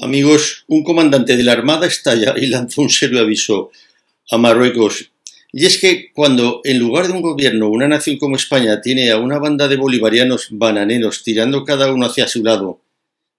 Amigos, un comandante de la Armada estalla y lanzó un serio aviso a Marruecos. Y es que cuando en lugar de un gobierno una nación como España tiene a una banda de bolivarianos bananeros tirando cada uno hacia su lado,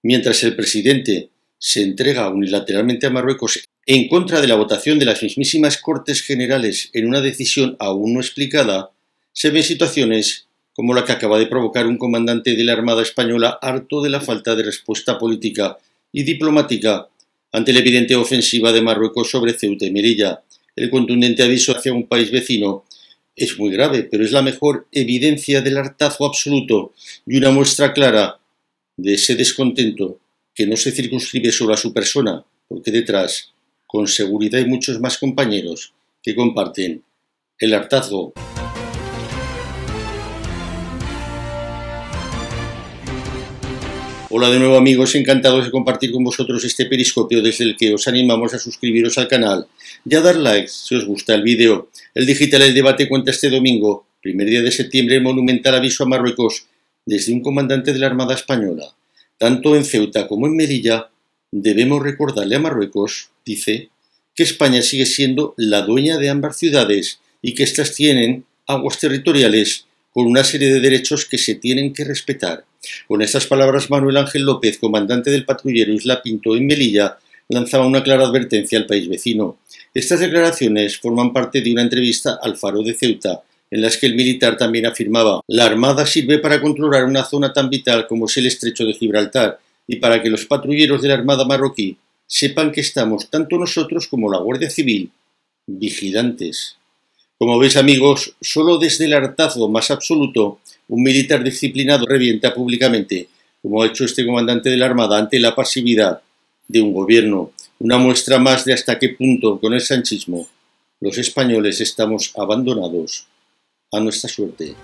mientras el presidente se entrega unilateralmente a Marruecos en contra de la votación de las mismísimas Cortes Generales en una decisión aún no explicada, se ven situaciones como la que acaba de provocar un comandante de la Armada española harto de la falta de respuesta política y diplomática ante la evidente ofensiva de Marruecos sobre Ceuta y Melilla. El contundente aviso hacia un país vecino es muy grave, pero es la mejor evidencia del hartazgo absoluto y una muestra clara de ese descontento que no se circunscribe solo a su persona, porque detrás, con seguridad, hay muchos más compañeros que comparten el hartazgo. Hola de nuevo amigos, encantados de compartir con vosotros este periscopio desde el que os animamos a suscribiros al canal y a dar likes si os gusta el vídeo. El Digital El Debate cuenta este domingo, primer día de septiembre, el monumental aviso a Marruecos desde un comandante de la Armada Española. Tanto en Ceuta como en Melilla debemos recordarle a Marruecos, dice, que España sigue siendo la dueña de ambas ciudades y que éstas tienen aguas territoriales con una serie de derechos que se tienen que respetar. Con estas palabras, Manuel Ángel López, comandante del patrullero Isla Pinto en Melilla, lanzaba una clara advertencia al país vecino. Estas declaraciones forman parte de una entrevista al Faro de Ceuta, en las que el militar también afirmaba la Armada sirve para controlar una zona tan vital como es el estrecho de Gibraltar y para que los patrulleros de la Armada marroquí sepan que estamos, tanto nosotros como la Guardia Civil, vigilantes. Como veis amigos, solo desde el hartazgo más absoluto, un militar disciplinado revienta públicamente, como ha hecho este comandante de la Armada, ante la pasividad de un gobierno, una muestra más de hasta qué punto con el sanchismo los españoles estamos abandonados a nuestra suerte.